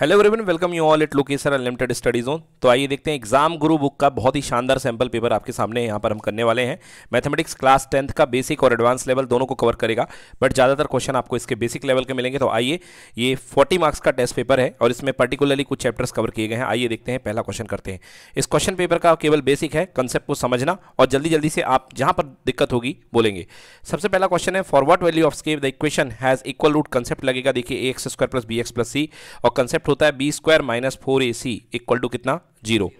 Hello everyone welcome you all it लोकेसर unlimited studies on तो आइए देखते हैं एग्जाम गुरु बुक का बहुत ही शानदार सैंपल पेपर आपके सामने यहाँ पर हम करने वाले हैं मैथमेटिक्स क्लास टेंथ का बेसिक और एडवांस लेवल दोनों को कवर करेगा बट ज़्यादातर क्वेश्चन आपको इसके बेसिक लेवल के मिलेंगे तो आइए ये फोर्टी मार्क्स का टेस्ट पेपर है और इसमें पर्टिकुलरली कुछ चैप्टर्स कवर किए गए हैं आइए देखते हैं पहला क्वेश्चन करते हैं इस क्वेश्चन पेपर का केवल बेसिक है कंसेप्ट को समझना और जल्दी जल्दी से आप जहाँ पर दिक्कत होगी बोलेंगे सबसे पहला क्वेश्चन है फॉरवर्ड वैल्यू ऑफ स्केव the equation has equal root concept लगेगा देखिए a x square plus b x plus c और कंसेप्ट होता है b square minus four A c equal to कितना जीरो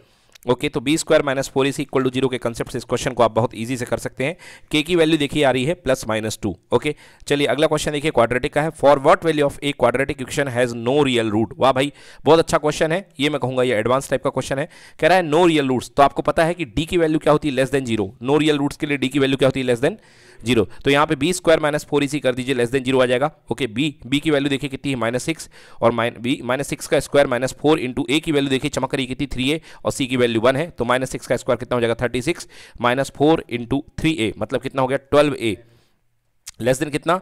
ओके तो b square minus four is equal to zero के concept से इस क्वेश्चन को आप बहुत ईजी से कर सकते हैं के की वैल्यू देखिए आ रही है प्लस माइनस टू ओके चलिए अगला क्वेश्चन देखिए क्वाड्रेटिक का है for what value of a quadratic equation has no real root वाह भाई बहुत अच्छा क्वेश्चन है ये मैं कहूँगा ये एडवांस टाइप का क्वेश्चन है कह रहा है नो रियल रूट्स तो आपको पता है कि डी की वैल्यू क्या होती है less than zero no real roots के लिए डी की वैल्यू क्या होती है लेस देन जीरो तो यहाँ पे बी स्क्वायर माइनस फोर इसी कर दीजिए लेस देन जीरो आ जाएगा ओके बी बी की वैल्यू देखिए कितनी है माइनस सिक्स और बी माइनस सिक्स का square minus four into a की वैल्यू देखिए चमक रही कितनी थ्री ए और सी की वैल्यू वैल्यू वन है तो माइनस सिक्स का स्क्वायर कितना हो जाएगा thirty six minus four into three a मतलब कितना हो गया ट्वेल्व ए लेस देन कितना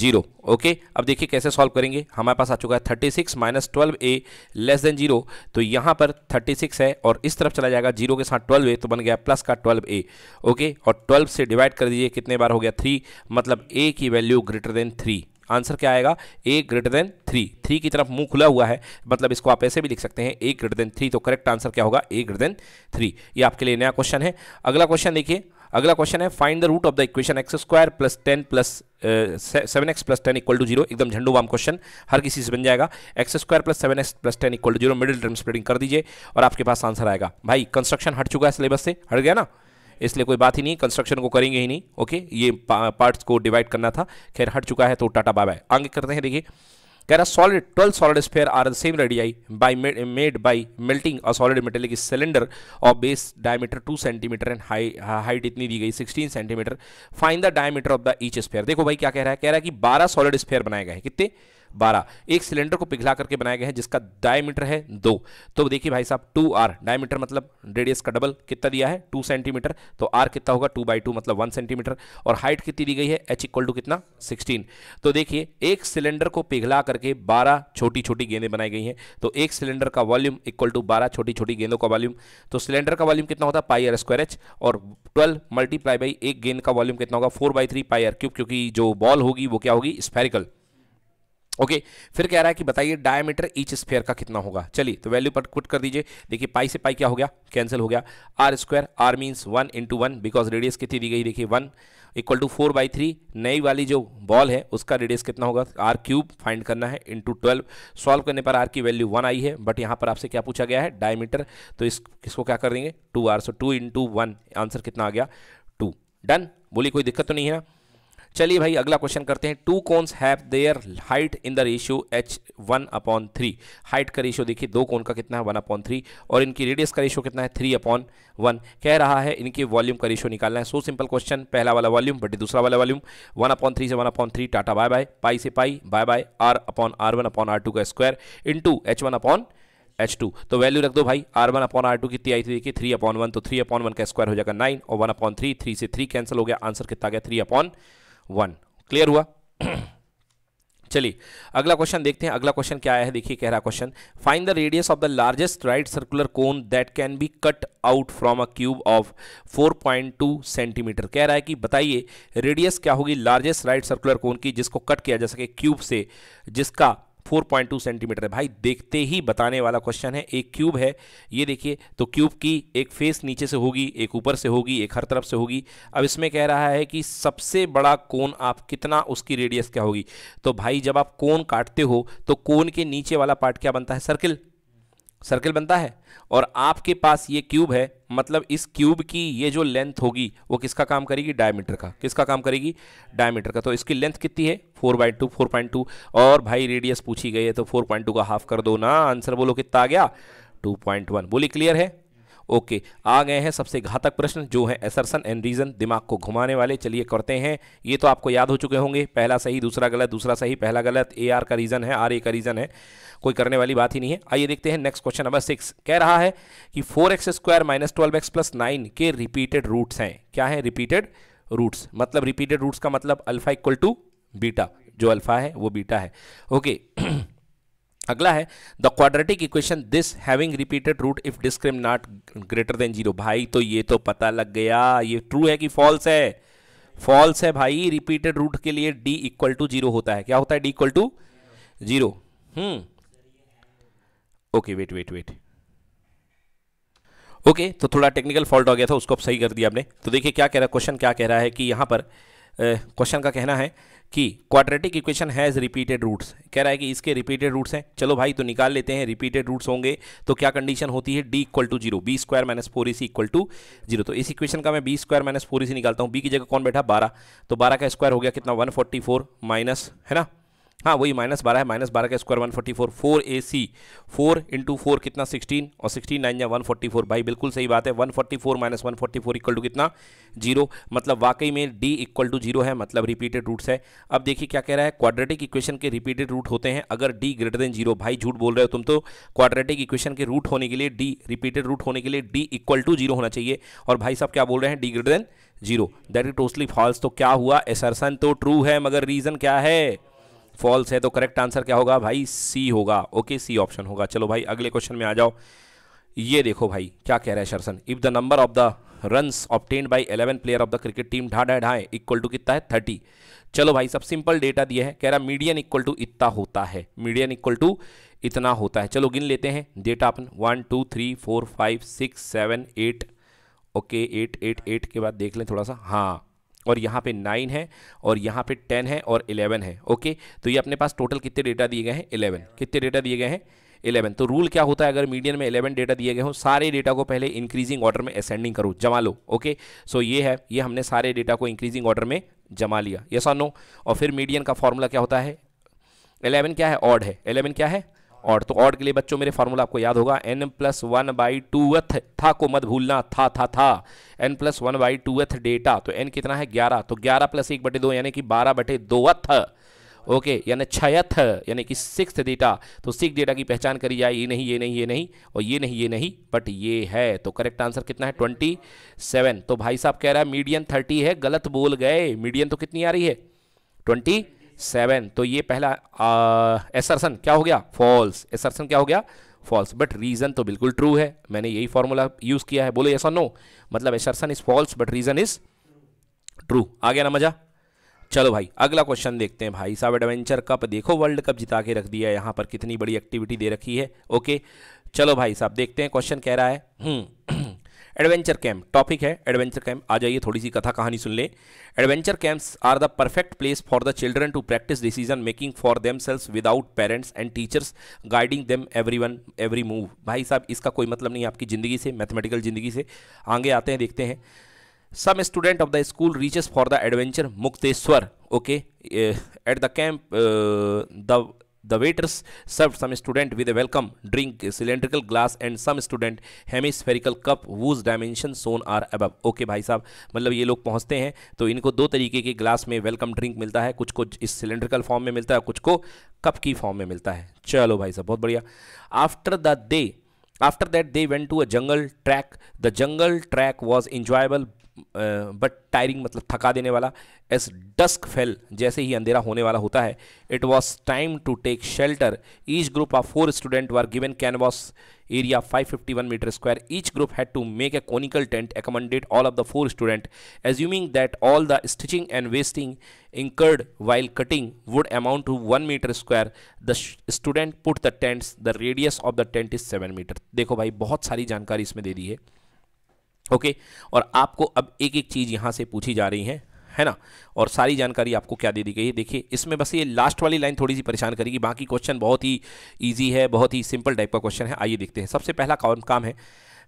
जीरो ओके अब देखिए कैसे सॉल्व करेंगे हमारे पास आ चुका है thirty six minus twelve a less than zero तो यहाँ पर थर्टी सिक्स है और इस तरफ चला जाएगा जीरो के साथ ट्वेल्व ए तो बन गया प्लस का ट्वेल्व ए ओके और ट्वेल्व से डिवाइड कर दीजिए कितने बार हो गया थ्री मतलब ए की value greater than three answer क्या आएगा a greater than three three की तरफ मुंह खुला हुआ है मतलब इसको आप ऐसे भी लिख सकते हैं ए ग्रेटर देन थ्री तो करेक्ट आंसर क्या होगा ए ग्रेटर देन थ्री ये आपके लिए नया क्वेश्चन है अगला क्वेश्चन देखिए अगला क्वेश्चन है find the root of the equation x square plus ten plus seven x plus ten equal to zero एकदम झंडू वाम क्वेश्चन हर किसी से बन जाएगा x square plus seven x plus ten equal to zero middle term spreading कर दीजिए और आपके पास आंसर आएगा भाई कंस्ट्रक्शन हट चुका है सिलेबस से हट गया ना इसलिए कोई बात ही नहीं कंस्ट्रक्शन को करेंगे ही नहीं ओके ये पार्ट पार्ट्स को डिवाइड करना था खैर हट चुका है तो टाटा बाबा आगे करते हैं देखिए कह रहा solid twelve solid sphere are the same radii by made by melting a solid की सिलेंडर और base diameter two centimetre and high height इतनी दी गई sixteen centimetre find the diameter of the each sphere देखो भाई क्या कह रहा है कह रहा है कि बारह सॉलिड स्पेयर बनाए गए कितने बारह एक सिलेंडर को पिघला करके बनाया गया है जिसका डायमीटर है दो तो देखिए भाई साहब टू आर डायमीटर मतलब रेडियस का डबल कितना दिया है टू सेंटीमीटर तो आर कितना होगा टू बाई टू मतलब वन सेंटीमीटर और हाइट कितनी दी गई है एच इक्वल टू कितना सिक्सटीन तो देखिए एक सिलेंडर को पिघला करके बारह छोटी छोटी गेंदें बनाई गई हैं तो एक सिलेंडर का वॉल्यूम इक्वल टू बारह छोटी छोटी गेंदों का वॉल्यूम तो सिलेंडर का वॉल्यूम कितना होता है पाई आर स्क्वायर एच और ट्वेल्व मल्टीप्लाई बाई एक गेंद का वॉल्यूम कितना होगा four by three pi are cube क्योंकि जो बॉल होगी वो क्या होगी स्फेरिकल ओके okay, फिर कह रहा है कि बताइए डायमीटर ईच स्पेयर का कितना होगा चलिए तो वैल्यू पर कुट कर दीजिए देखिए पाई से पाई क्या हो गया कैंसिल हो गया r square r means one into one because radius कितनी दी गई देखिए one equal to four by three नई वाली जो बॉल है उसका रेडियस कितना होगा आर क्यूब फाइंड करना है इंटू ट्वेल्व सॉल्व करने पर आर की वैल्यू वन आई है बट यहाँ पर आपसे क्या पूछा गया है डायमीटर तो इस किसको क्या कर देंगे two R so two into one answer कितना आ गया टू डन बोली कोई दिक्कत तो नहीं है ना चलिए भाई अगला क्वेश्चन करते हैं two cones have their height in the ratio H one upon three height का रेशियो देखिए दो कोन का कितना है वन अपॉन थ्री और इनकी रेडियस का रेशियो कितना है थ्री अपॉन वन कह रहा है इनके वॉल्यूम का रेशियो निकालना है सो सिंपल क्वेश्चन पहला वाला वॉल्यूम बट दूसरा वाला वॉल्यूम वन अपॉन थ्री से one upon three tata bye bye pi से pi bye bye R upon R one upon R two का square into H one upon H two तो value रख दो भाई R one upon R two कितनी आई थी देखिए थ्री अपॉन वन तो थ्री अपॉन वन का स्क्वायर हो जाएगा नाइन और वन अपॉन थ्री थ्री से थ्री कैंसिल हो गया आंसर कितना गया थ्री अपॉन वन क्लियर हुआ चलिए अगला क्वेश्चन देखते हैं अगला क्वेश्चन क्या आया है देखिए कह रहा question find the radius of the largest right circular cone that can be cut out from a cube of 4.2 centimetre कह रहा है कि बताइए रेडियस क्या होगी लार्जेस्ट राइट सर्कुलर कोन की जिसको कट किया जा सके क्यूब से जिसका 4.2 सेंटीमीटर है भाई देखते ही बताने वाला क्वेश्चन है एक क्यूब है ये देखिए तो क्यूब की एक फेस नीचे से होगी एक ऊपर से होगी एक हर तरफ से होगी अब इसमें कह रहा है कि सबसे बड़ा कोन आप कितना उसकी रेडियस क्या होगी तो भाई जब आप कोन काटते हो तो कोन के नीचे वाला पार्ट क्या बनता है सर्किल सर्कल बनता है और आपके पास ये क्यूब है मतलब इस क्यूब की ये जो लेंथ होगी वो किसका काम करेगी डायमीटर का किसका काम करेगी डायमीटर का तो इसकी लेंथ कितनी है four by two four point two और भाई रेडियस पूछी गई है तो फोर पॉइंट टू का हाफ कर दो ना आंसर बोलो कितना आ गया टू पॉइंट वन बोली क्लियर है ओके आ गए हैं सबसे घातक प्रश्न जो है एसरसन एंड रीजन दिमाग को घुमाने वाले चलिए करते हैं ये तो आपको याद हो चुके होंगे पहला सही दूसरा गलत दूसरा सही पहला गलत ए आर का रीजन है आर ए का रीजन है कोई करने वाली बात ही नहीं है आइए देखते हैं नेक्स्ट क्वेश्चन नंबर सिक्स कह रहा है कि four x square minus twelve x plus nine के रिपीटेड रूट्स हैं क्या है रिपीटेड रूट्स मतलब रिपीटेड रूट्स का मतलब अल्फा इक्वल टू बीटा जो अल्फा है वो बीटा है ओके अगला है the quadratic equation this having repeated root if discriminant greater than zero भाई तो ये तो पता लग गया ये ट्रू है कि फॉल्स है फॉल्स है भाई रिपीटेड रूट के लिए डी इक्वल टू जीरो होता है क्या होता है D equal to zero hmm okay wait wait wait okay तो थोड़ा टेक्निकल फॉल्ट हो गया था उसको अब सही कर दिया आपने तो देखिए क्या कह रहा है क्वेश्चन क्या कह रहा है कि यहां पर क्वेश्चन का कहना है कि quadratic equation has repeated roots कह रहा है कि इसके रिपीटेड रूट्स हैं चलो भाई तो निकाल लेते हैं रिपीटेड रूट्स होंगे तो क्या कंडीशन होती है D equal to zero B square minus four इसी इक्वल टू जीरो तो इस इक्वेशन का मैं बी स्क्वायर माइनस फोर इसी निकालता हूँ बी की जगह कौन बैठा बारह तो बारह का स्क्वायर हो गया कितना वन फोर्टी फोर माइनस है ना हाँ वही माइनस बारह है माइनस बारह का square one forty four four ए सी फोर इंटू फोर कितना सिक्सटीन और सिक्सटीन नाइन या वन फोर्टी फोर भाई बिल्कुल सही बात है one forty four minus one forty four equal to कितना जीरो मतलब वाकई में डी इक्वल टू जीरो है मतलब रिपीटेड रूट्स है अब देखिए क्या कह रहा है क्वाड्रेटिक इक्वेशन के रिपीटेड रूट होते हैं अगर डी ग्रेटर देन जीरो भाई झूठ बोल रहे हो तुम तो क्वाड्रेटिक इक्वेशन के रूट होने के लिए डी रिपीटेड रूट होने के लिए डी इक्वल टू जीरो होना चाहिए और भाई साहब क्या बोल रहे हैं D greater than zero that is totally false तो क्या हुआ एसरसन तो ट्रू है मगर रीज़न क्या है फॉल्स है तो करेक्ट आंसर क्या होगा भाई सी होगा ओके सी ऑप्शन होगा चलो भाई अगले क्वेश्चन में आ जाओ ये देखो भाई क्या कह रहा है assertion if the number of the run obtained by eleven player of the cricket team ढाढ़ ढाए इक्वल टू कितना है थर्टी चलो भाई सब सिंपल डेटा दिया है कह रहा मीडियन इक्वल टू इतना होता है मीडियन इक्वल टू इतना होता है चलो गिन लेते हैं डेटा अपन one two three four five six seven eight okay eight eight eight के बाद देख लें थोड़ा सा हाँ और यहाँ पे नाइन है और यहाँ पे टेन है और इलेवन है ओके तो ये अपने पास टोटल कितने डेटा दिए गए हैं इलेवन कितने डेटा दिए गए हैं इलेवन तो रूल क्या होता है अगर मीडियम में इलेवन डेटा दिए गए हो सारे डेटा को पहले इंक्रीजिंग ऑर्डर में असेंडिंग करो जमा लो ओके सो ये है ये हमने सारे डेटा को इंक्रीजिंग ऑर्डर में जमा लिया यस और नो और फिर मीडियम का फॉर्मूला क्या होता है इलेवन क्या है ऑड है इलेवन क्या है और तो ऑड के लिए बच्चों मेरे फार्मूला आपको याद होगा एन प्लस वन बाई एथ था को मत भूलना था था था एन प्लस वन बाई एथ डेटा तो एन कितना है ग्यारह तो ग्यारह प्लस एक बटे दो यानी कि बारह बटे दो अथ ओके यानी छयथ यानी कि सिक्स डेटा तो सिक्स डेटा की पहचान करी जाए ये नहीं ये नहीं ये नहीं और ये नहीं ये नहीं बट ये है तो करेक्ट आंसर कितना है ट्वेंटी सेवन तो भाई साहब कह रहा है मीडियम थर्टी है गलत बोल गए मीडियम तो कितनी आ रही है ट्वेंटी सेवन तो ये पहला एसरसन क्या हो गया फॉल्स एसरसन क्या हो गया फॉल्स बट रीजन तो बिल्कुल ट्रू है मैंने यही फॉर्मूला यूज किया है ये सर नो मतलब assertion is false but reason is true आ गया ना मजा चलो भाई अगला क्वेश्चन देखते हैं भाई साहब एडवेंचर कप देखो वर्ल्ड कप जिता के रख दिया है यहाँ पर कितनी बड़ी एक्टिविटी दे रखी है ओके चलो भाई साहब देखते हैं क्वेश्चन कह रहा है हम्म, एडवेंचर कैंप टॉपिक है एडवेंचर कैंप आ जाइए थोड़ी सी कथा कहानी सुन ले adventure camps are the perfect place for the children to practise decision making for themselves without parents and teachers guiding them every one every move भाई साहब इसका कोई मतलब नहीं आपकी ज़िंदगी से मैथमेटिकल ज़िंदगी से आगे आते हैं देखते हैं some student of the school reaches for the adventure Mukteshwar okay at the camp the The waiters served some student with a welcome drink, a cylindrical glass and some student hemispherical cup whose dimensions shown are above. Okay okay, भाई साहब मतलब ये लोग पहुंचते हैं तो इनको दो तरीके के ग्लास में वेलकम ड्रिंक मिलता है कुछ को इस सिलेंड्रिकल फॉर्म में मिलता है कुछ को कप की फॉर्म में मिलता है चलो भाई साहब बहुत बढ़िया after the day After that, they went to a jungle track. The jungle track was enjoyable but tiring मतलब थका देने वाला एस डस्क फेल जैसे ही अंधेरा होने वाला होता है it was time to take shelter each group of four student were given canvas area 551 metre square each group had to make a conical tent accommodate all of the four student assuming that all the stitching and wasting incurred while cutting would amount to one metre square the student put the tents the radius of the tent is seven metre देखो भाई बहुत सारी जानकारी इसमें दे दी है okay और आपको अब एक एक चीज़ यहाँ से पूछी जा रही है है ना और सारी जानकारी आपको क्या दे दी गई है देखिए इसमें बस ये लास्ट वाली लाइन थोड़ी सी परेशान करेगी बाकी क्वेश्चन बहुत ही ईजी है बहुत ही सिंपल टाइप का क्वेश्चन है आइए देखते हैं सबसे पहला काम काम है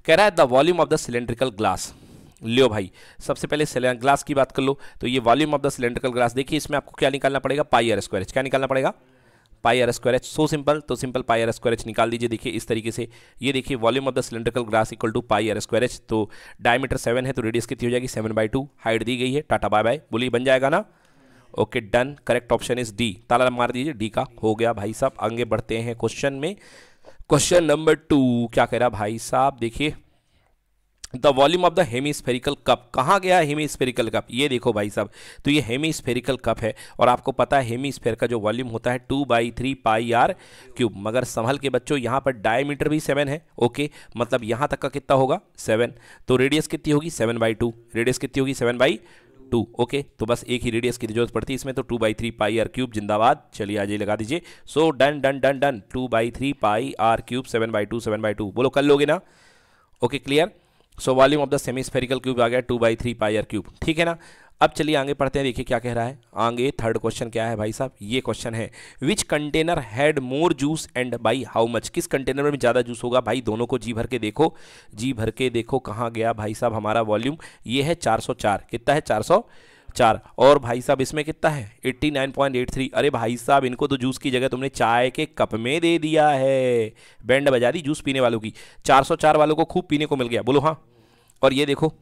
कह रहा है the volume of the cylindrical glass लियो भाई सबसे पहले ग्लास की बात कर लो तो ये volume of the cylindrical glass देखिए इसमें आपको क्या निकालना पड़ेगा पाई आर स्क्वायर क्या निकालना पड़ेगा pi are square H so simple तो simple pi are square H निकाल दीजिए देखिए इस तरीके से ये देखिए volume of the cylindrical grass equal to pi are square H तो डायमीटर सेवन है तो रेडियस कितनी हो जाएगी सेवन बाई टू हाइट दी गई है टाटा बाय बाय बोलिए बन जाएगा ना okay done correct option is D ताला मार दीजिए डी का हो गया भाई साहब आगे बढ़ते हैं क्वेश्चन में क्वेश्चन नंबर टू क्या कह रहा भाई साहब देखिए the volume of the spherical cup कहाँ गया है स्फेरिकल कप ये देखो भाई साहब तो ये स्फेरिकल कप है और आपको पता है स्फेयर का जो वॉल्यूम होता है two by three pi are cube मगर संभल के बच्चों यहाँ पर डायमीटर भी सेवन है ओके मतलब यहाँ तक का कितना होगा सेवन तो रेडियस कितनी होगी सेवन बाई टू रेडियस कितनी होगी सेवन बाई टू ओके तो बस एक ही रेडियस की जरूरत पड़ती है इसमें तो two by three pi are cube जिंदाबाद चलिए आज लगा दीजिए so done done done done two by three pi are cube seven by two seven by two बोलो कर लोगे ना okay clear so volume of the semi spherical cube आ गया two by three pi are cube ठीक है ना अब चलिए आगे पढ़ते हैं देखिए क्या कह रहा है आगे थर्ड क्वेश्चन क्या है भाई साहब ये क्वेश्चन है which container had more juice and by how much किस कंटेनर में ज़्यादा जूस होगा भाई दोनों को जी भर के देखो जी भर के देखो कहाँ गया भाई साहब हमारा वॉल्यूम ये है 404 कितना है सौ चार और भाई साहब इसमें कितना है 89.83 अरे भाई साहब इनको तो जूस की जगह तुमने चाय के कप में दे दिया है बैंड बजा दी जूस पीने वालों की 404 वालों को खूब पीने को मिल गया बोलो हाँ और ये देखो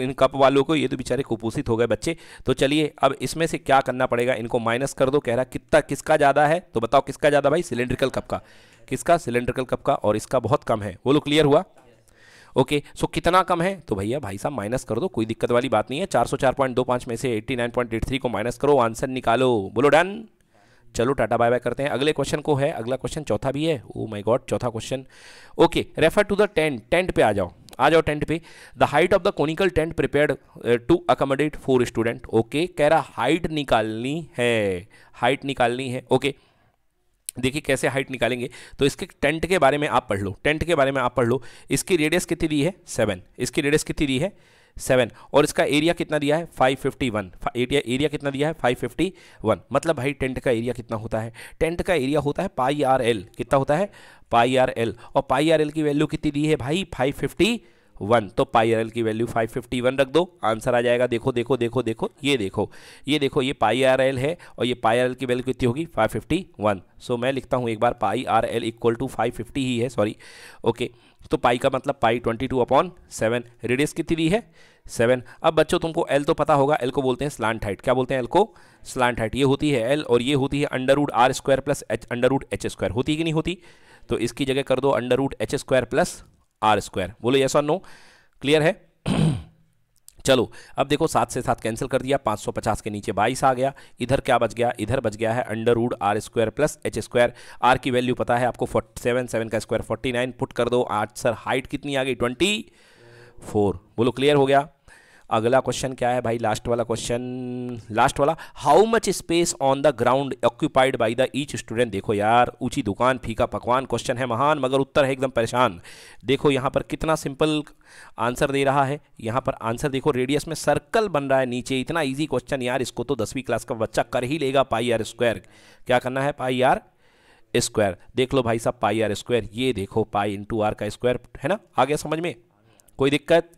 इन कप वालों को ये तो बेचारे कुपोषित हो गए बच्चे तो चलिए अब इसमें से क्या करना पड़ेगा इनको माइनस कर दो कह रहा कितना किसका ज़्यादा है तो बताओ किसका ज़्यादा भाई सिलेंड्रिकल कप का किसका सिलेंड्रिकल कप का और इसका बहुत कम है वो लोग क्लियर हुआ ओके सो कितना कम है तो भैया भाई साहब माइनस कर दो कोई दिक्कत वाली बात नहीं है चार में से एट्टी को माइनस करो आंसर निकालो बोलो डन चलो टाटा बाय बाय करते हैं अगले क्वेश्चन को है अगला क्वेश्चन चौथा भी है ओ माय गॉड चौथा question okay refer to the tent tent पे आ जाओ आ जाओ टेंट पे the height of the conical tent prepared to accommodate four student okay कह रहा हाइट निकालनी है हाइट निकालनी है ओके okay. देखिए कैसे हाइट निकालेंगे तो इसके टेंट के बारे में आप पढ़ लो टेंट के बारे में आप पढ़ लो इसकी रेडियस कितनी दी है सेवन इसकी रेडियस कितनी दी है सेवन और इसका एरिया कितना दिया है five fifty one area area कितना दिया है फाइव फिफ्टी वन मतलब भाई टेंट का एरिया कितना होता है टेंट का एरिया होता है पाई आर एल कितना होता है पाई आर एल और पाई आर एल की वैल्यू कितनी दी है भाई फाइव फिफ्टी वन तो पाई आर एल की वैल्यू फाइव फिफ्टी वन रख दो आंसर आ जाएगा देखो देखो देखो देखो ये देखो ये देखो ये पाई आर एल है और ये पाई आर एल की वैल्यू कितनी होगी फाइव फिफ्टी वन सो मैं लिखता हूँ एक बार pi R L equal to five fifty ही है सॉरी ओके तो पाई का मतलब pi twenty two upon seven radius कितनी दी है सेवन अब बच्चों तुमको एल तो पता होगा एल को बोलते हैं स्लांट हाइट क्या बोलते हैं एल को स्लांट हाइट ये होती है एल और ये होती है under root R square plus H under root H square होती कि नहीं होती तो इसकी जगह कर दो under root H square plus R square बोलो यस और नो क्लियर है चलो अब देखो सात से सात कैंसिल कर दिया 550 के नीचे 22 आ गया इधर क्या बच गया इधर बच गया है under root R square plus H square R की वैल्यू पता है आपको सेवन सेवन का स्क्वायर 49 पुट कर दो आठ सर हाइट कितनी आ गई 24 फोर बोलो क्लियर हो गया अगला क्वेश्चन क्या है भाई लास्ट वाला क्वेश्चन लास्ट वाला how much space on the ground occupied by the each student देखो यार ऊंची दुकान फीका पकवान क्वेश्चन है महान मगर उत्तर है एकदम परेशान देखो यहाँ पर कितना सिंपल आंसर दे रहा है यहाँ पर आंसर देखो रेडियस में सर्कल बन रहा है नीचे इतना ईजी क्वेश्चन यार इसको तो दसवीं क्लास का बच्चा कर ही लेगा पाई आर स्क्वायर क्या करना है पाई आर स्क्वायर देख लो भाई साहब पाई आर स्क्वायर ये देखो पाई इंटू आर का स्क्वायर है ना आ गया समझ में कोई दिक्कत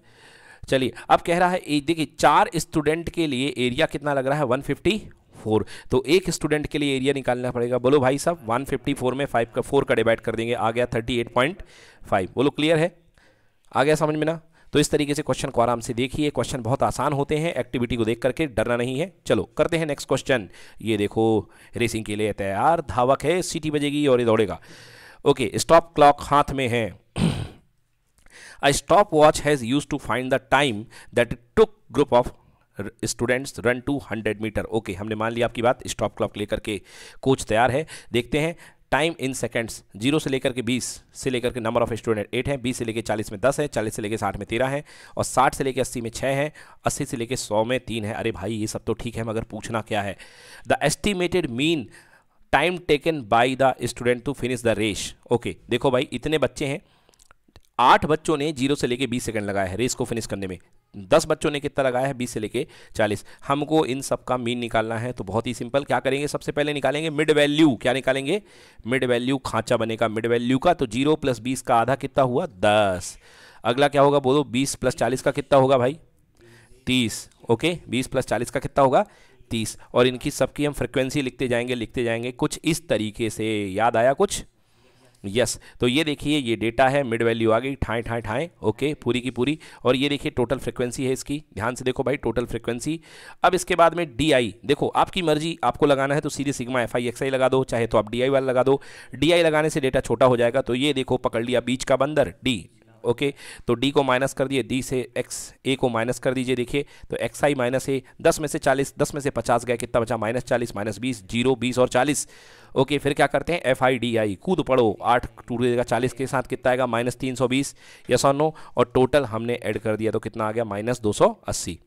चलिए अब कह रहा है देखिए चार स्टूडेंट के लिए एरिया कितना लग रहा है 154 तो एक स्टूडेंट के लिए एरिया निकालना पड़ेगा बोलो भाई साहब 154 में 5 का 4 का डिवाइड कर देंगे आ गया 38.5 बोलो क्लियर है आ गया समझ में ना तो इस तरीके से क्वेश्चन को आराम से देखिए क्वेश्चन बहुत आसान होते हैं एक्टिविटी को देख करके डरना नहीं है चलो करते हैं नेक्स्ट क्वेश्चन ये देखो रेसिंग के लिए तैयार धावक है सीटी बजेगी और ये दौड़ेगा ओके स्टॉप क्लॉक हाथ में है A stopwatch has used to find the time that it took group of students run two hundred metre okay हमने मान लिया आपकी बात स्टॉप क्लॉक लेकर के कोच तैयार है देखते हैं टाइम इन सेकेंड्स जीरो से लेकर के बीस से लेकर के नंबर ऑफ स्टूडेंट एट है बीस से लेकर चालीस में दस है चालीस से लेकर साठ में तेरह है और साठ से लेकर अस्सी में छः है अस्सी से लेकर सौ में तीन है अरे भाई ये सब तो ठीक है मगर पूछना क्या है the estimated mean time taken by the student to finish the race okay देखो भाई इतने बच्चे हैं आठ बच्चों ने जीरो से लेकर बीस सेकंड लगाया है रेस को फिनिश करने में दस बच्चों ने कितना लगाया है बीस से लेके चालीस हमको इन सब का मीन निकालना है तो बहुत ही सिंपल क्या करेंगे सबसे पहले निकालेंगे मिड वैल्यू क्या निकालेंगे मिड वैल्यू खांचा बनेगा मिड वैल्यू का तो जीरो प्लस बीस का आधा कितना हुआ दस अगला क्या होगा बोलो बीस प्लस चालीस का कितना होगा भाई तीस ओके बीस प्लस चालीस का कितना होगा तीस और इनकी सबकी हम फ्रिक्वेंसी लिखते जाएंगे लिखते जाएंगे कुछ इस तरीके से याद आया कुछ यस तो ये देखिए ये डेटा है मिड वैल्यू आ गई ठाएँ ठाएँ ठाएँ ओके पूरी की पूरी और ये देखिए टोटल फ्रिक्वेंसी है इसकी ध्यान से देखो भाई टोटल फ्रिक्वेंसी अब इसके बाद में डी आई देखो आपकी मर्जी आपको लगाना है तो सीधे sigma F I X I लगा दो चाहे तो आप डी आई वाला लगा दो डी आई लगाने से डेटा छोटा हो जाएगा तो ये देखो पकड़ लिया बीच का बंदर डी ओके तो डी को माइनस कर दिए डी से एक्स ए को माइनस कर दीजिए देखिए तो एक्स आई माइनस ए दस में से चालीस दस में से पचास गया कितना बचा माइनस चालीस माइनस बीस जीरो बीस और चालीस ओके फिर क्या करते हैं एफ आई डी आई कूद पड़ो आठ टूट देगा चालीस के साथ कितना आएगा माइनस तीन सौ बीस या सौ नो और टोटल हमने ऐड कर दिया तो कितना आ गया माइनस दो सौ अस्सी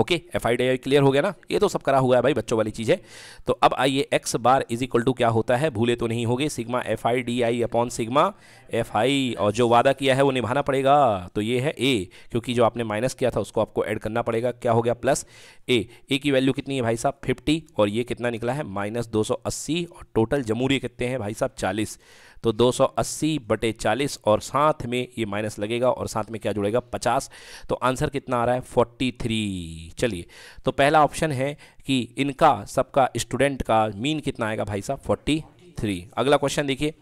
okay F I D clear हो गया ना ये तो सब करा हुआ है भाई बच्चों वाली चीज़ है तो अब आइए X bar is equal to क्या होता है भूले तो नहीं होगे sigma F I D I upon sigma F I और जो वादा किया है वो निभाना पड़ेगा तो ये है ए क्योंकि जो आपने माइनस किया था उसको आपको ऐड करना पड़ेगा क्या हो गया प्लस ए ए की वैल्यू कितनी है भाई साहब फिफ्टी और ये कितना निकला है माइनस दो सौ अस्सी और टोटल जमूरी कितने हैं भाई साहब चालीस तो 280 बटे चालीस और साथ में ये माइनस लगेगा और साथ में क्या जुड़ेगा 50 तो आंसर कितना आ रहा है 43 चलिए तो पहला ऑप्शन है कि इनका सबका स्टूडेंट का मीन कितना आएगा भाई साहब 43 अगला क्वेश्चन देखिए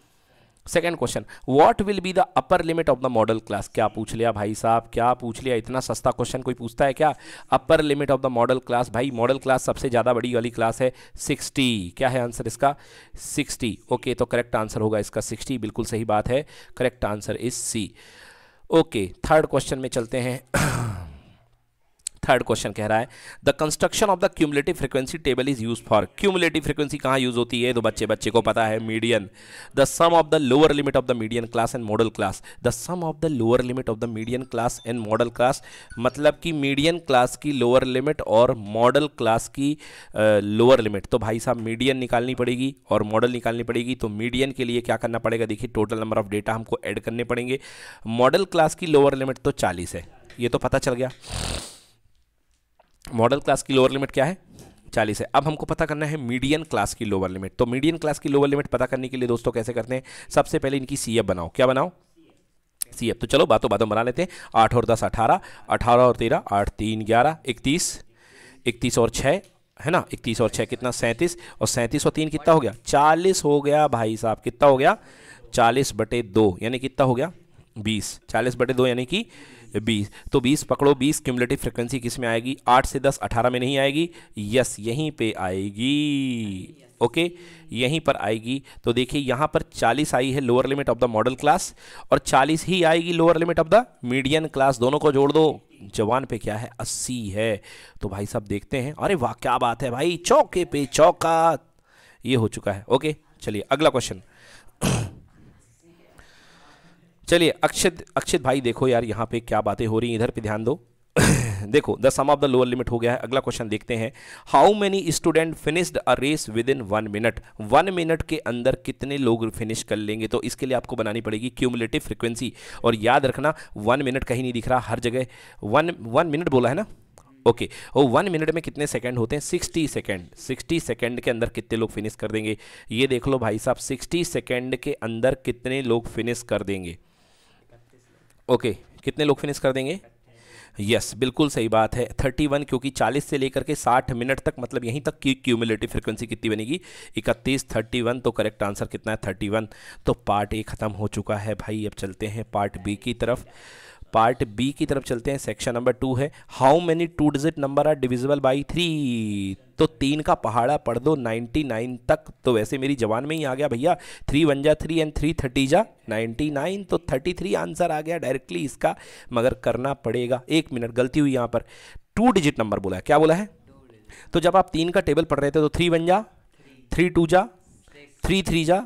second question what will be the upper limit of the modal class क्या पूछ लिया भाई साहब क्या पूछ लिया इतना सस्ता क्वेश्चन कोई पूछता है क्या upper limit of the modal class भाई मॉडल क्लास सबसे ज़्यादा बड़ी वाली क्लास है 60 क्या है आंसर इसका 60 ओके तो करेक्ट आंसर होगा इसका 60 बिल्कुल सही बात है correct answer is C okay third question में चलते हैं थर्ड क्वेश्चन कह रहा है the construction of the cumulative frequency table is use for cumulative frequency कहाँ यूज होती है तो बच्चे बच्चे को पता है median the sum of the lower limit of the median class and modal class the sum of the lower limit of the median class and modal class मतलब कि मीडियन क्लास की लोअर लिमिट और modal class की lower limit तो भाई साहब median निकालनी पड़ेगी और मॉडल निकालनी पड़ेगी तो मीडियन के लिए क्या करना पड़ेगा देखिए टोटल नंबर ऑफ डेटा हमको एड करने पड़ेंगे मॉडल क्लास की लोअर लिमिट तो चालीस है ये तो पता चल गया मॉडल क्लास की लोअर लिमिट क्या है चालीस है अब हमको पता करना है मीडियन क्लास की लोअर लिमिट तो मीडियन क्लास की लोअर लिमिट पता करने के लिए दोस्तों कैसे करते हैं सबसे पहले इनकी सी बनाओ क्या बनाओ सी तो चलो बातों बातों बना लेते हैं आठ और दस अठारह अठारह और तेरह आठ तीन ग्यारह इकतीस इकतीस और छः है ना इकतीस और छः कितना सैंतीस और सैंतीस और तीन कितना हो गया चालीस हो गया भाई साहब कितना हो गया चालीस बटे दो यानी कितना हो गया बीस चालीस बटे दो यानी कि बीस तो बीस पकड़ो बीस क्यूमलेटिव फ्रिक्वेंसी किस में आएगी आठ से दस अठारह में नहीं आएगी यस यहीं पे आएगी ओके okay, यहीं पर आएगी तो देखिए यहाँ पर 40 आई है lower limit of the modal class और 40 ही आएगी lower limit of the median class दोनों को जोड़ दो जवान पे क्या है 80 है तो भाई साहब देखते हैं अरे वाह क्या बात है भाई चौके पे चौका ये हो चुका है ओके okay, चलिए अगला क्वेश्चन चलिए अक्षित अक्षित भाई देखो यार यहाँ पे क्या बातें हो रही हैं इधर पे ध्यान दो देखो the sum of the lower limit हो गया है अगला क्वेश्चन देखते हैं how many student finished a race within one minute one minute के अंदर कितने लोग फिनिश कर लेंगे तो इसके लिए आपको बनानी पड़ेगी क्यूमुलेटिव फ्रिक्वेंसी और याद रखना वन मिनट कहीं नहीं दिख रहा हर जगह वन वन मिनट बोला है ना ओके और वन मिनट में कितने सेकंड होते हैं सिक्सटी सेकंड सिक्सटी सेकंड के अंदर कितने लोग फिनिश कर देंगे ये देख लो भाई साहब सिक्सटी सेकंड के अंदर कितने लोग फिनिश कर देंगे ओके कितने लोग फिनिश कर देंगे यस yes, बिल्कुल सही बात है 31 क्योंकि 40 से लेकर के 60 मिनट तक मतलब यहीं तक की क्यूमुलेटिव फ्रिक्वेंसी कितनी बनेगी 31 31 तो करेक्ट आंसर कितना है 31 तो पार्ट ए ख़त्म हो चुका है भाई अब चलते हैं पार्ट बी की तरफ पार्ट बी की तरफ चलते हैं सेक्शन नंबर टू है how many two digit number are divisible by three तो तीन का पहाड़ा पढ़ दो नाइन्टी नाइन तक तो वैसे मेरी जबान में ही आ गया भैया थ्री वन जा थ्री एंड थ्री थर्टी जा नाइन्टी नाइन तो थर्टी थ्री आंसर आ गया डायरेक्टली इसका मगर करना पड़ेगा एक मिनट गलती हुई यहाँ पर टू डिजिट नंबर बोला है क्या बोला है तो जब आप तीन का टेबल पढ़ रहे थे तो थ्री वन जा थ्री टू जा थ्री थ्री जा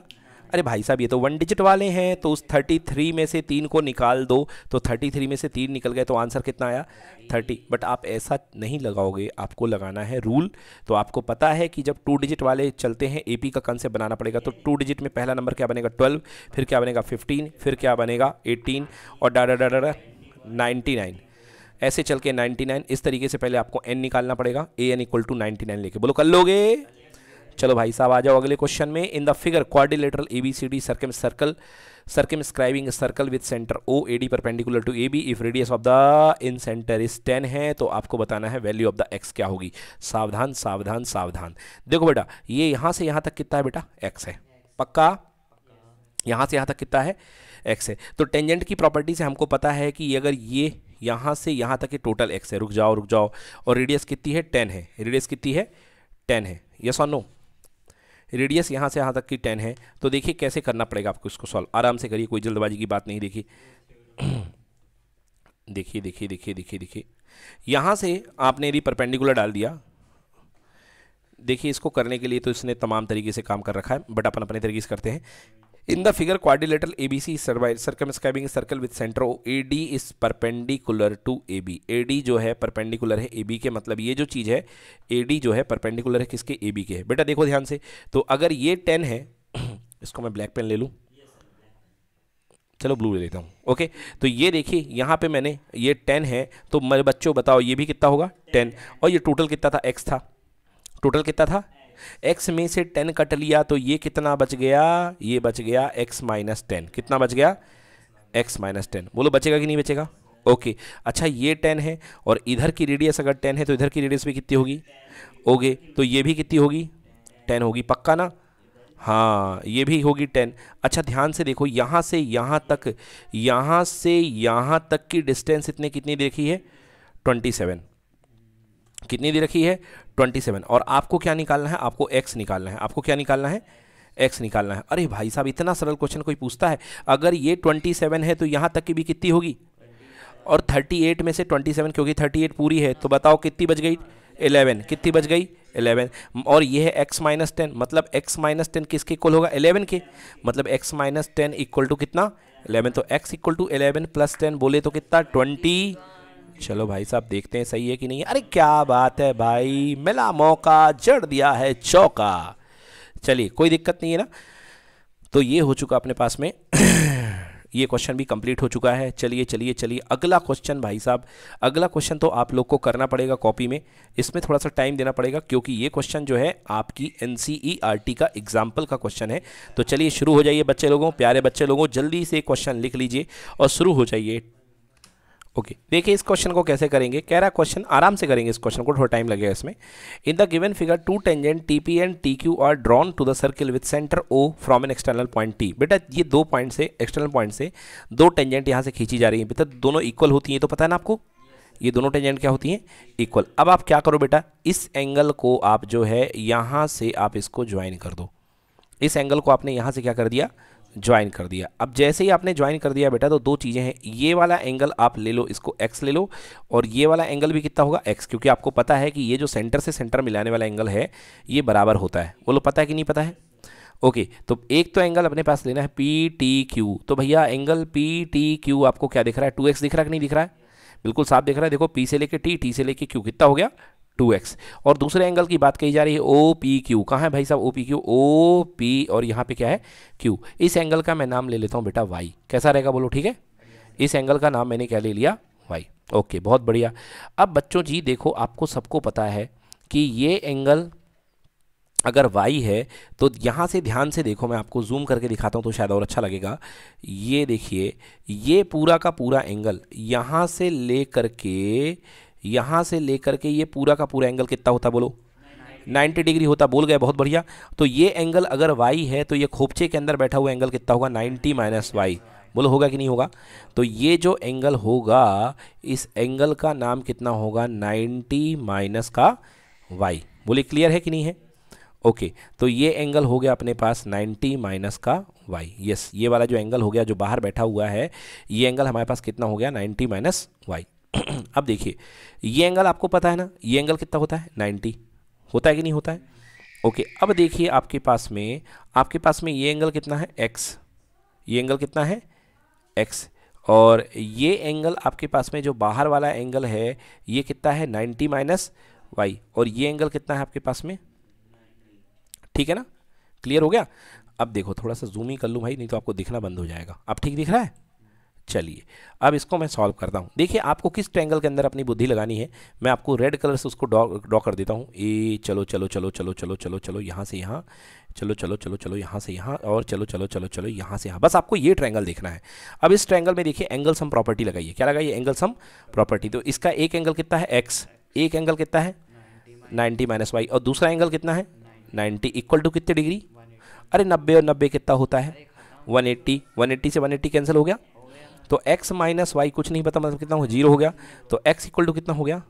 अरे भाई साहब ये तो वन डिजिट वाले हैं तो उस थर्टी थ्री में से तीन को निकाल दो तो थर्टी थ्री में से तीन निकल गए तो आंसर कितना आया थर्टी बट आप ऐसा नहीं लगाओगे आपको लगाना है रूल तो आपको पता है कि जब टू डिजिट वाले चलते हैं ए का कंसेप्ट बनाना पड़ेगा तो टू डिजिट में पहला नंबर क्या बनेगा ट्वेल्व फिर क्या बनेगा फिफ्टीन फिर क्या बनेगा एटीन और डाडा डाडा डा नाइन्टी नाइन ऐसे चल के नाइन इस तरीके से पहले आपको एन निकालना पड़ेगा a n equal to ninety लेके बोलो कर लोगे चलो भाई साहब आ जाओ अगले क्वेश्चन में in the figure quadrilateral A B C D circum circle circumscribing circle with centre O A D perpendicular to A B if radius of the incentre is ten है तो आपको बताना है value of the x क्या होगी सावधान सावधान सावधान देखो बेटा ये यहाँ से यहाँ तक कितना है बेटा एक्स है पक्का यहाँ से यहाँ तक कितना है एक्स है तो टेंजेंट की प्रॉपर्टी से हमको पता है कि अगर ये यहाँ से यहाँ तक ये टोटल एक्स है रुक जाओ रुक जाओ और रेडियस कितनी है टेन है रेडियस कितनी है टेन है यस और नो रेडियस यहाँ से यहाँ तक की टेन है तो देखिए कैसे करना पड़ेगा आपको इसको सॉल्व आराम से करिए कोई जल्दबाजी की बात नहीं देखिए देखिए देखिए देखिए देखिए देखिए यहाँ से आपने यदि परपेंडिकुलर डाल दिया देखिए इसको करने के लिए तो इसने तमाम तरीके से काम कर रखा है बट अपन अपने तरीके से करते हैं In the figure, quadrilateral ABC is circumscribing a circle with center O. AD is perpendicular to AB. AD जो है perpendicular है AB के मतलब ये जो चीज़ है AD जो है perpendicular है किसके AB के है बेटा देखो ध्यान से तो अगर ये टेन है इसको मैं ब्लैक पेन ले लूँ चलो ब्लू ले लेता हूँ ओके तो ये देखिए यहाँ पे मैंने ये टेन है तो मेरे बच्चों बताओ ये भी कितना होगा टेन और ये टोटल कितना था एक्स था टोटल कितना था एक्स में से टेन कट लिया तो ये कितना बच गया ये बच गया एक्स माइनस टेन कितना बच गया एक्स माइनस टेन बोलो बचेगा कि नहीं बचेगा ओके अच्छा ये टेन है और इधर की रेडियस अगर टेन है तो इधर की रेडियस भी कितनी होगी ओके तो ये भी कितनी होगी टेन होगी पक्का ना हाँ ये भी होगी टेन अच्छा ध्यान से देखो यहाँ से यहाँ तक यहाँ से यहाँ तक की डिस्टेंस इतने कितनी देखी है ट्वेंटी सेवन कितनी दे रखी है 27 और आपको क्या निकालना है आपको x निकालना है आपको क्या निकालना है x निकालना है अरे भाई साहब इतना सरल क्वेश्चन कोई पूछता है अगर ये 27 है तो यहाँ तक की भी कितनी होगी और 38 में से 27 क्योंकि 38 पूरी है तो बताओ कितनी बच गई 11 कितनी बच गई 11 और ये है x माइनस टेन मतलब x माइनस टेन किसके इक्वल होगा 11 के मतलब x minus ten equal to कितना 11 तो x equal to 11 plus ten बोले तो कितना ट्वेंटी चलो भाई साहब देखते हैं सही है कि नहीं अरे क्या बात है भाई मिला मौका जड़ दिया है चौका चलिए कोई दिक्कत नहीं है ना तो ये हो चुका अपने पास में ये क्वेश्चन भी कंप्लीट हो चुका है चलिए चलिए चलिए अगला क्वेश्चन भाई साहब अगला क्वेश्चन तो आप लोग को करना पड़ेगा कॉपी में इसमें थोड़ा सा टाइम देना पड़ेगा क्योंकि ये क्वेश्चन जो है आपकी एन e का एग्जाम्पल का क्वेश्चन है तो चलिए शुरू हो जाइए बच्चे लोगों प्यारे बच्चे लोगों जल्दी से क्वेश्चन लिख लीजिए और शुरू हो जाइए ओके okay. देखिए इस क्वेश्चन को कैसे करेंगे कह रहा क्वेश्चन आराम से करेंगे इस क्वेश्चन को थोड़ा टाइम लगेगा इसमें in the given figure two tangent T P and T Q are drawn to the circle with centre O from an external point T बेटा ये दो पॉइंट से एक्सटर्नल पॉइंट से दो टेंजेंट यहाँ से खींची जा रही है बेटा दोनों इक्वल होती हैं तो पता है ना आपको ये दोनों टेंजेंट क्या होती हैं इक्वल अब आप क्या करो बेटा इस एंगल को आप जो है यहाँ से आप इसको ज्वाइन कर दो इस एंगल को आपने यहाँ से क्या कर दिया ज्वाइन कर दिया अब जैसे ही आपने ज्वाइन कर दिया बेटा तो दो चीज़ें हैं ये वाला एंगल आप ले लो इसको एक्स ले लो और ये वाला एंगल भी कितना होगा एक्स क्योंकि आपको पता है कि ये जो सेंटर से सेंटर मिलाने वाला एंगल है ये बराबर होता है बोलो पता है कि नहीं पता है ओके तो एक तो एंगल अपने पास लेना है पी टी क्यू तो भैया एंगल पी टी क्यू आपको क्या दिख रहा है टू एक्स दिख रहा है कि नहीं दिख रहा है बिल्कुल साफ दिख रहा है देखो पी से लेके टी टी से लेके क्यू कितना हो गया टू एक्स और दूसरे एंगल की बात कही जा रही है ओ पी क्यू कहाँ है भाई साहब O P Q O P और यहाँ पे क्या है क्यू इस एंगल का मैं नाम ले लेता हूँ बेटा वाई कैसा रहेगा बोलो ठीक है इस एंगल का नाम मैंने क्या ले लिया वाई ओके बहुत बढ़िया अब बच्चों जी देखो आपको सबको पता है कि ये एंगल अगर वाई है तो यहाँ से ध्यान से देखो मैं आपको जूम करके दिखाता हूँ तो शायद और अच्छा लगेगा ये देखिए ये पूरा का पूरा एंगल यहाँ से ले करके यहाँ से लेकर के ये पूरा का पूरा एंगल कितना होता बोलो 90 डिग्री होता बोल गए बहुत बढ़िया तो ये एंगल अगर वाई है तो ये खोपचे के अंदर बैठा हुआ एंगल कितना होगा 90 माइनस वाई बोलो होगा कि नहीं होगा तो ये जो एंगल होगा इस एंगल का नाम कितना होगा 90 माइनस का वाई बोले क्लियर है कि नहीं है ओके तो ये एंगल हो गया अपने पास 90 माइनस का वाई यस ये वाला जो एंगल हो गया जो बाहर बैठा हुआ है ये एंगल हमारे पास कितना हो गया नाइन्टी माइनस वाई अब देखिए ये एंगल आपको पता है ना ये एंगल कितना होता है 90 होता है कि नहीं होता है ओके okay, अब देखिए आपके पास में आपके पास में ये एंगल कितना है एक्स ये एंगल कितना है एक्स और ये एंगल आपके पास में जो बाहर वाला एंगल है ये कितना है 90 माइनस वाई और ये एंगल कितना है आपके पास में ठीक है ना क्लियर हो गया अब देखो थोड़ा सा जूम ही कर लूँ भाई नहीं तो आपको दिखना बंद हो जाएगा अब ठीक दिख रहा है चलिए अब इसको मैं सॉल्व करता हूँ देखिए आपको किस ट्रैंगल के अंदर अपनी बुद्धि लगानी है मैं आपको रेड कलर से उसको ड्रॉ कर देता हूँ ए चलो चलो चलो चलो चलो चलो चलो यहाँ से यहाँ चलो चलो चलो चलो यहाँ से यहाँ और चलो चलो चलो चलो यहाँ से यहाँ बस आपको ये ट्रैंगल देखना है अब इस ट्रैंगल में देखिए एंगल सम प्रॉपर्टी लगाइए क्या लगाइए एंगल सम प्रॉपर्टी तो इसका एक एंगल कितना है एक्स एक एंगल कितना है नाइन्टी माइनस वाई और दूसरा एंगल कितना है नाइन्टी इक्वल टू कितने डिग्री अरे नब्बे और नब्बे कितना होता है वन एट्टी वन एट्टी से वन एट्टी कैंसिल हो गया तो x माइनस वाई कुछ नहीं पता मतलब कितना हो जीरो हो गया तो x इक्वल टू कितना हो गया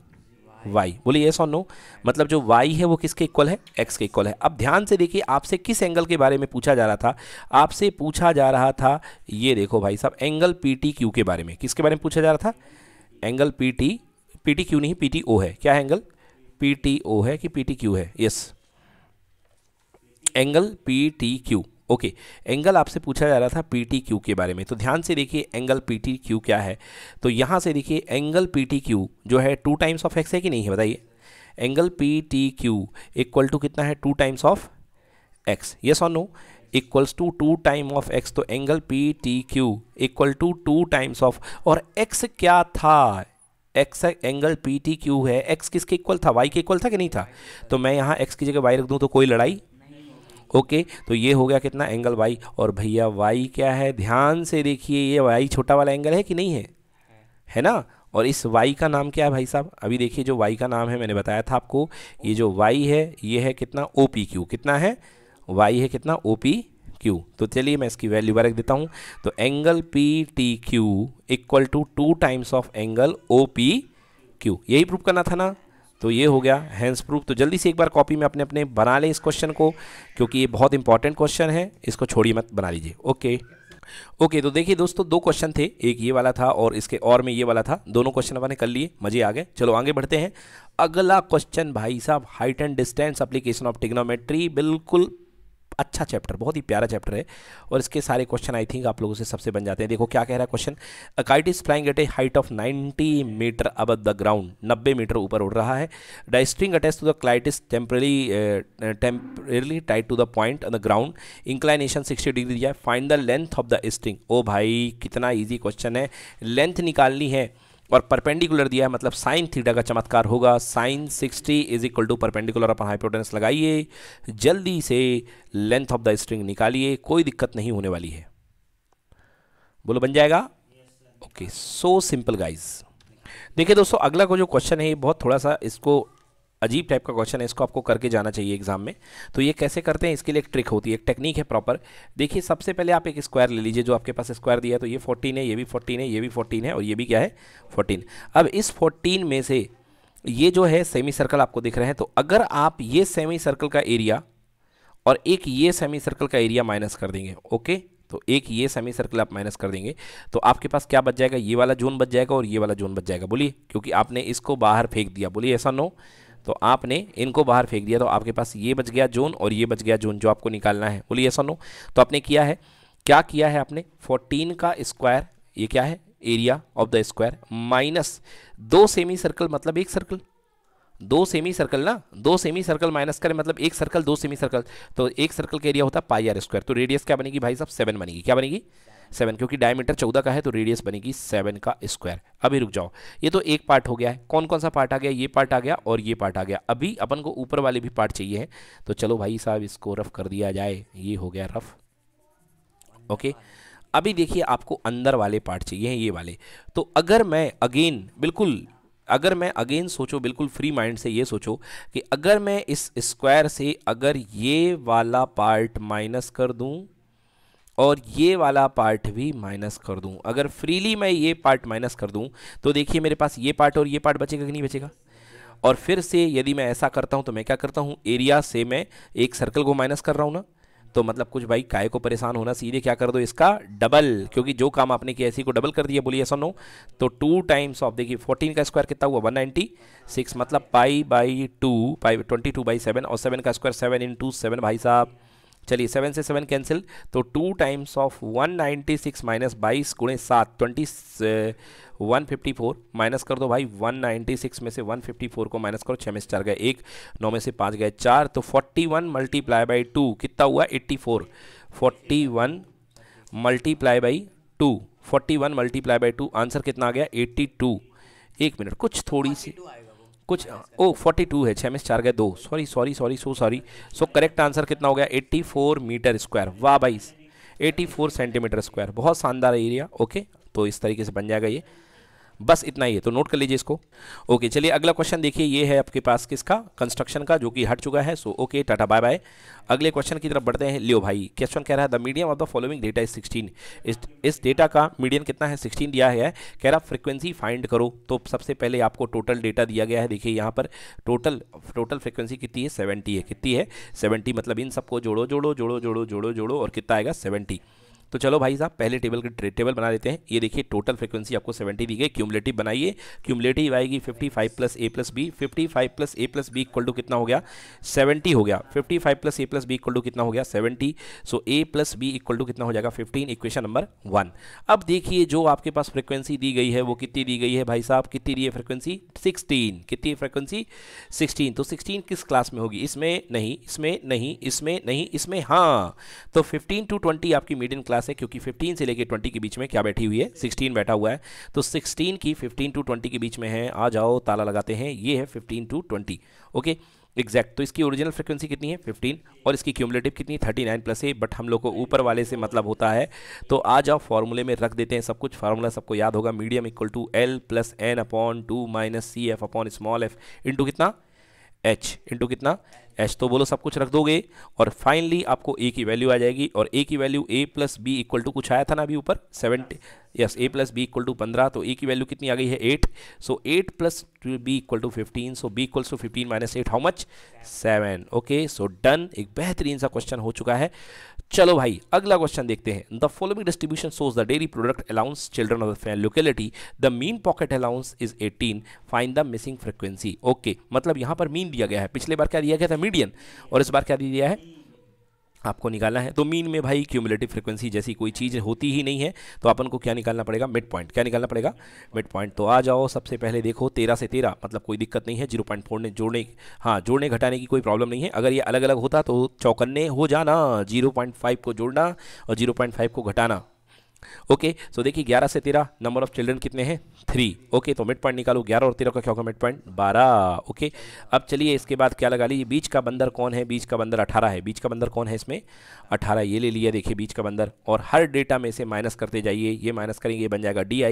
वाई बोले येस और नो मतलब जो वाई है वो किसके इक्वल है एक्स के इक्वल है अब ध्यान से देखिए आपसे किस एंगल के बारे में पूछा जा रहा था आपसे पूछा जा रहा था ये देखो भाई साहब एंगल पी टी क्यू के बारे में किसके बारे में पूछा जा रहा था angle P T P T Q नहीं पी टी ओ है क्या है एंगल पी टी ओ है कि पी टी क्यू है yes angle P T Q okay angle आपसे पूछा जा रहा था पी टी क्यू के बारे में तो ध्यान से देखिए एंगल पी टी क्यू क्या है तो यहाँ से देखिए एंगल पी टी क्यू जो है टू टाइम्स ऑफ एक्स है कि नहीं है बताइए angle P T Q equal to कितना है two times of X yes और no equals to two time of X तो angle P T Q equal to two times of और एक्स क्या था X angle P T Q है X किसके equal था वाई के इक्वल था कि नहीं था तो मैं यहाँ एक्स की जगह वाई रख दूँ तो कोई लड़ाई ओके तो ये हो गया कितना एंगल वाई और भैया वाई क्या है ध्यान से देखिए ये वाई छोटा वाला एंगल है कि नहीं है है ना और इस वाई का नाम क्या है भाई साहब अभी देखिए जो वाई का नाम है मैंने बताया था आपको ये जो वाई है ये है कितना ओ पी क्यू कितना है वाई है कितना ओ पी क्यू तो चलिए मैं इसकी वैल्यू रख देता हूँ तो angle P T Q equal to two times of angle O P Q यही प्रूव करना था ना तो ये हो गया हैंस प्रूफ तो जल्दी से एक बार कॉपी में अपने अपने बना लें इस क्वेश्चन को क्योंकि ये बहुत इंपॉर्टेंट क्वेश्चन है इसको छोड़िए मत बना लीजिए ओके ओके okay, तो देखिए दोस्तों दो क्वेश्चन थे एक ये वाला था और इसके और में ये वाला था दोनों क्वेश्चन अपने कर लिए मजे आ गए चलो आगे बढ़ते हैं अगला क्वेश्चन भाई साहब height and distance application of trigonometry बिल्कुल अच्छा चैप्टर बहुत ही प्यारा चैप्टर है और इसके सारे क्वेश्चन आई थिंक आप लोगों से सबसे बन जाते हैं देखो क्या कह रहा है question a kite is flying at a height of 90 metre अब द ग्राउंड 90 मीटर ऊपर उड़ रहा है the string attach to the kite is temporarily temporarily tied to the point on the ground inclination sixty degree दिया find the length of the string ओ भाई कितना easy question है लेंथ निकालनी है और परपेंडिकुलर दिया है मतलब साइन थीटा का चमत्कार होगा sine 60 is equal to perpendicular upon hypotenuse लगाइए जल्दी से लेंथ ऑफ द स्ट्रिंग निकालिए कोई दिक्कत नहीं होने वाली है बोलो बन जाएगा ओके सो सिंपल गाइज देखिए दोस्तों अगला को जो क्वेश्चन है बहुत थोड़ा सा इसको अजीब टाइप का क्वेश्चन है इसको आपको करके जाना चाहिए एग्जाम में तो ये कैसे करते हैं इसके लिए एक ट्रिक होती है एक टेक्निक है प्रॉपर देखिए सबसे पहले आप एक स्क्वायर ले लीजिए जो आपके पास स्क्वायर दिया है तो ये फोर्टीन है ये भी फोर्टीन है ये भी फोर्टीन है और ये भी क्या है फोर्टीन अब इस फोर्टीन में से ये जो है सेमी सर्कल आपको दिख रहे हैं तो अगर आप ये सेमी सर्कल का एरिया और एक ये सेमी सर्कल का एरिया माइनस कर देंगे ओके तो एक ये सेमी सर्कल आप माइनस कर देंगे तो आपके पास क्या बच जाएगा ये वाला जोन बच जाएगा और ये वाला जोन बच जाएगा बोलिए क्योंकि आपने इसको बाहर फेंक दिया बोलिए ऐसा नो तो आपने इनको बाहर फेंक दिया तो आपके पास ये बच गया जोन और ये बच गया जोन जो आपको निकालना है बोलिए ऐसा नो तो आपने किया है क्या किया है आपने फोर्टीन का स्क्वायर ये क्या है area of the square minus दो सेमी सर्कल मतलब एक सर्कल दो सेमी सर्कल ना दो सेमी सर्कल माइनस करें मतलब एक सर्कल दो सेमी सर्कल तो एक सर्कल का एरिया होता है पाई आर स्क्वायर तो रेडियस क्या बनेगी भाई साहब सेवन बनेगी क्या बनेगी सेवन क्योंकि डायमीटर चौदह का है तो रेडियस बनेगी सेवन का स्क्वायर अभी रुक जाओ ये तो एक पार्ट हो गया है कौन कौन सा पार्ट आ गया ये पार्ट आ गया और ये पार्ट आ गया अभी अपन को ऊपर वाले भी पार्ट चाहिए है तो चलो भाई साहब इसको रफ़ कर दिया जाए ये हो गया रफ़ ओके अभी देखिए आपको अंदर वाले पार्ट चाहिए हैं ये वाले तो अगर मैं अगेन बिल्कुल अगर मैं अगेन सोचो बिल्कुल फ्री माइंड से ये सोचो कि अगर मैं इस स्क्वायर से अगर ये वाला पार्ट माइनस कर दूं और ये वाला पार्ट भी माइनस कर दूं अगर फ्रीली मैं ये पार्ट माइनस कर दूं तो देखिए मेरे पास ये पार्ट और ये पार्ट बचेगा कि नहीं बचेगा और फिर से यदि मैं ऐसा करता हूँ तो मैं क्या करता हूँ एरिया से मैं एक सर्कल को माइनस कर रहा हूँ ना तो मतलब कुछ भाई काय को परेशान होना सीधे क्या कर दो इसका डबल क्योंकि जो काम आपने किया इसी को डबल कर दिया बोलिए ऐसा नो तो टू टाइम्स ऑफ देखिए फोर्टीन का स्क्वायर कितना हुआ वन नाइन्टी सिक्स मतलब pi by two pi twenty two by seven और सेवन का square seven into two seven भाई साहब चलिए सेवन से सेवन कैंसिल तो two times of one ninety six minus बाईस गुणे सात twenty one fifty four minus कर दो भाई वन नाइन्टी सिक्स में से वन फिफ्टी फोर को माइनस करो छः में से चार गए एक नौ में से पाँच गए चार तो forty one multiply by two कितना हुआ eighty four forty one multiply by two forty one multiply by two answer कितना आ गया एट्टी टू एक मिनट कुछ थोड़ी सी कुछ ओ फोर्टी टू है छः में चार गए दो sorry sorry sorry so sorry so correct answer कितना हो गया एट्टी फोर मीटर स्क्वायर वाह बाईस एटी फोर सेंटीमीटर स्क्वायर बहुत शानदार एरिया ओके तो इस तरीके से बन जाएगा ये बस इतना ही है तो नोट कर लीजिए इसको ओके चलिए अगला क्वेश्चन देखिए ये है आपके पास किसका कंस्ट्रक्शन का जो कि हट चुका है सो ओके टाटा बाय बाय अगले क्वेश्चन की तरफ बढ़ते हैं लियो भाई क्वेश्चन कह रहा है the medium of the following data is sixteen इस डेटा का मीडियम कितना है सिक्सटीन दिया है कह रहा फ्रिक्वेंसी फाइंड करो तो सबसे पहले आपको टोटल डेटा दिया गया है देखिए यहाँ पर टोटल टोटल फ्रिक्वेंसी कितनी है सेवेंटी है कितनी है सेवेंटी मतलब इन सबको जोड़ो जोड़ो जोड़ो जोड़ो जोड़ो जोड़ो और कितना आएगा सेवेंटी तो चलो भाई साहब पहले टेबल के टेबल बना लेते हैं ये देखिए टोटल फ्रिक्वेंसी आपको सेवेंटी दी गई क्यूमलेटिव बनाइए क्यूमलेटिव आएगी fifty five plus A plus B fifty five plus A plus B equal to कितना हो गया सेवेंटी हो गया fifty five plus A plus B equal to कितना हो गया seventy so A plus B equal to कितना हो जाएगा फिफ्टीन इक्वेशन नंबर वन अब देखिए जो आपके पास फ्रिक्वेंसी दी गई है वो कितनी दी गई है भाई साहब कितनी दी है फ्रिक्वेंसी सिक्सटीन कितनी फ्रिक्वेंसी सिक्सटीन तो सिक्सटीन किस क्लास में होगी इसमें नहीं इसमें नहीं इसमें नहीं इसमें हाँ तो फिफ्टीन टू ट्वेंटी आपकी मीडियम क्लास पास है क्योंकि 15 से लेकर 20 के बीच में क्या बैठी हुई है 16 बैठा हुआ है तो 16 की 15 टू 20 के बीच में है आ जाओ ताला लगाते हैं ये है 15 टू 20 ओके एग्जैक्ट तो इसकी ओरिजिनल फ्रिक्वेंसी कितनी है 15 और इसकी क्यूमलेटिव कितनी है 39 प्लस ए बट हम लोग को ऊपर वाले से मतलब होता है तो आ जाओ फॉर्मूले में रख देते हैं सब कुछ फार्मूला सबको याद होगा medium equal to L plus N upon two minus C F upon small F into कितना एच इंटू कितना एच तो बोलो सब कुछ रख दोगे और फाइनली आपको ए की वैल्यू आ जाएगी और ए की value A plus B equal to कुछ आया था ना अभी ऊपर seventy yes A plus B equal to पंद्रह तो ए की वैल्यू कितनी आ गई है eight so eight plus B equal to fifteen so B equal to fifteen minus eight how much seven okay so done एक बेहतरीन सा क्वेश्चन हो चुका है चलो भाई अगला क्वेश्चन देखते हैं the following distribution shows the daily product allowance children of the locality the mean pocket allowance is eighteen find the missing frequency okay मतलब यहां पर मीन दिया गया है पिछले बार क्या दिया गया था मीडियन और इस बार क्या दिया है आपको निकालना है तो मीन में भाई क्यूमुलेटिव फ्रिक्वेंसी जैसी कोई चीज़ होती ही नहीं है तो अपन को क्या निकालना पड़ेगा मिड पॉइंट क्या निकालना पड़ेगा मिड पॉइंट तो आ जाओ सबसे पहले देखो तेरह से तेरह मतलब कोई दिक्कत नहीं है जीरो पॉइंट फोर ने जोड़ने हाँ जोड़ने घटाने की कोई प्रॉब्लम नहीं है अगर ये अलग अलग होता तो चौकन्ने हो जाना जीरो पॉइंट फाइव को जोड़ना और जीरो पॉइंट फाइव को घटाना ओके सो देखिए ग्यारह से तेरह नंबर ऑफ चिल्ड्रन कितने हैं थ्री ओके तो मिड पॉइंट निकालो ग्यारह और तेरह का क्या होगा मिड पॉइंट बारह ओके अब चलिए इसके बाद क्या लगा लीजिए बीच का बंदर कौन है बीच का बंदर अठारह है बीच का बंदर कौन है इसमें अठारह ये ले लिया देखिए बीच का बंदर और हर डेटा में से माइनस करते जाइए ये माइनस करेंगे ये बन जाएगा डी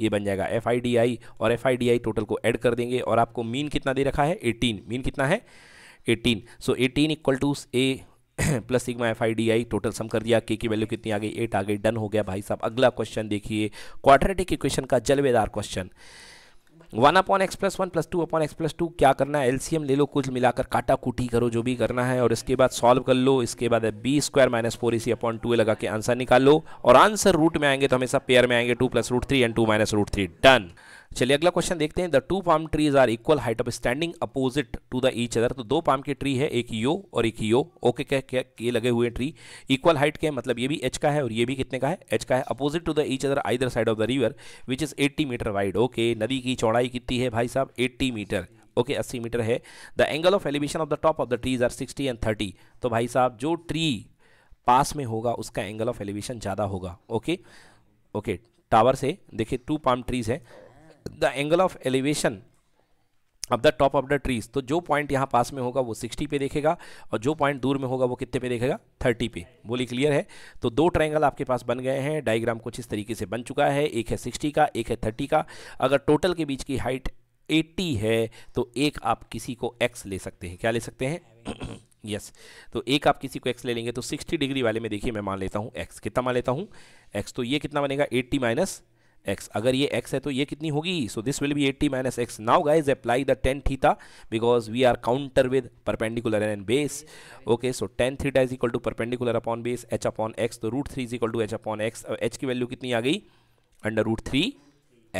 ये बन जाएगा एफ और एफ टोटल को एड कर देंगे और आपको मीन कितना दे रखा है एटीन मीन कितना है 18 so so, 18 equal to A plus sigma F I D I total sum कर दिया के की वैल्यू कितनी आ गई एट आ गई डन हो गया भाई साहब अगला क्वेश्चन देखिए क्वाड्रेटिक इक्वेशन का जलवेदार question one upon X plus one plus two upon X plus two क्या करना है एलसीएम ले लो कुछ मिलाकर काटा कुटी करो जो भी करना है और इसके बाद सॉल्व कर लो इसके बाद B square minus four A C upon two लगा के आंसर निकाल लो और आंसर रूट में आएंगे तो हमेशा पेयर में आएंगे two plus root three and two minus root three done चलिए अगला क्वेश्चन देखते हैं the two palm trees are equal height of standing opposite to the each other तो दो पाम के ट्री है एक यो और एक यो ओके क्या क्या ये लगे हुए ट्री इक्वल हाइट के मतलब ये भी एच का है और ये भी कितने का है एच का है opposite to the each other either side of the river which is 80 metre wide okay नदी की चौड़ाई कितनी है भाई साहब 80 मीटर ओके okay, 80 मीटर है the angle of elevation of the top of the trees are sixty and thirty तो भाई साहब जो ट्री पास में होगा उसका एंगल ऑफ एलिवेशन ज़्यादा होगा ओके ओके टावर से देखिए टू पाम ट्रीज है the angle of elevation of the top of the trees तो जो पॉइंट यहाँ पास में होगा वो 60 पे देखेगा और जो पॉइंट दूर में होगा वो कितने पे देखेगा 30 पे बोली क्लियर है तो दो ट्राइंगल आपके पास बन गए हैं डायग्राम कुछ इस तरीके से बन चुका है एक है 60 का एक है 30 का अगर टोटल के बीच की हाइट 80 है तो एक आप किसी को x ले सकते हैं क्या ले सकते हैं यस yes. तो एक आप किसी को x ले लेंगे तो 60 डिग्री वाले में देखिए मैं मान लेता हूँ x कितना मान लेता हूँ x तो ये कितना बनेगा 80 माइनस एक्स अगर ये एक्स है तो ये कितनी होगी so this will be eighty minus x now guys apply the tan theta because we are counter with perpendicular and base okay so tan theta is equal to perpendicular upon base h upon x तो root three is equal to h upon x h की value कितनी आ गई under root three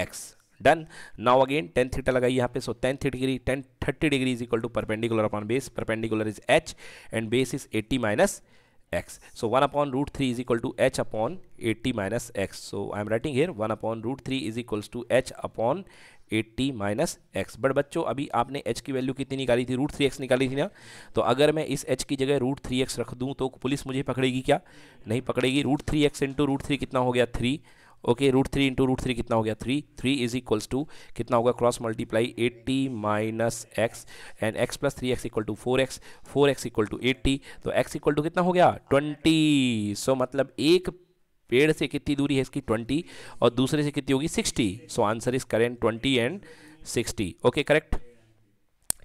x done now again tan theta लगाइए यहाँ पे so tan thirty degree ten thirty degree is equal to perpendicular upon base perpendicular is h and base is eighty minus x. So 1 upon root 3 is equal to h upon 80 minus x. So I am writing here 1 upon root 3 is equals to h upon 80 minus x but बच्चों अभी आपने h की value कितनी निकाली थी root three x निकाली थी ना तो अगर मैं इस h की जगह रूट थ्री एक्स रख दूँ तो पुलिस मुझे पकड़ेगी क्या नहीं पकड़ेगी root three x into root three कितना हो गया three okay root three into root three कितना हो गया three three is equals to कितना होगा cross multiply eighty minus x and x plus three x equal to four x four x equal to eighty तो x equal to कितना हो गया twenty so so, मतलब एक पेड़ से कितनी दूरी है इसकी ट्वेंटी और दूसरे से कितनी होगी sixty so answer is current twenty and sixty okay correct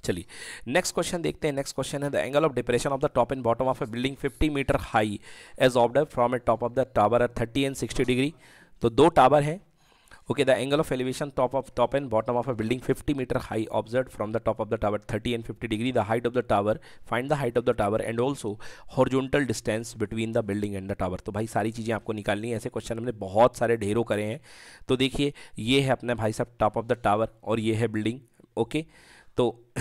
चलिए नेक्स्ट क्वेश्चन देखते हैं नेक्स्ट क्वेश्चन है the angle of depression of the top and bottom of a building 50 metre high as the from a top of the tower at 30 and 60 degree तो दो tower है okay the angle of elevation top of top and bottom of a building 50 metre high observe from the top of the tower 30 and 50 degree the height of the tower find the height of the tower and also horizontal distance between the building and the tower तो भाई सारी चीज़ें आपको निकालनी है ऐसे question हमने बहुत सारे ढेरों करे हैं तो देखिए ये है अपने भाई साहब टॉप ऑफ द टावर और ये है बिल्डिंग ओके okay? तो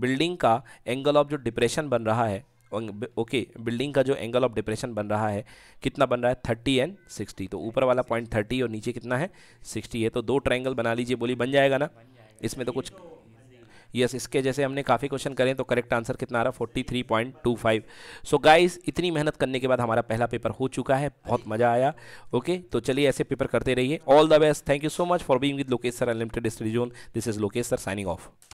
बिल्डिंग का एंगल ऑफ जो डिप्रेशन बन रहा है ओके बिल्डिंग का जो एंगल ऑफ डिप्रेशन बन रहा है कितना बन रहा है थर्टी एंड सिक्सटी तो ऊपर वाला पॉइंट थर्टी और नीचे कितना है सिक्सटी है तो दो ट्राइंगल बना लीजिए बोली बन जाएगा ना इसमें तो कुछ यस yes, इसके जैसे हमने काफ़ी क्वेश्चन करें तो करेक्ट आंसर कितना आ रहा है forty three point two five so guys इतनी मेहनत करने के बाद हमारा पहला पेपर हो चुका है बहुत मज़ा आया ओके तो चलिए ऐसे पेपर करते रहिए all the best thank you so much for being with Lokesh sir unlimited study zone this is Lokesh sir signing of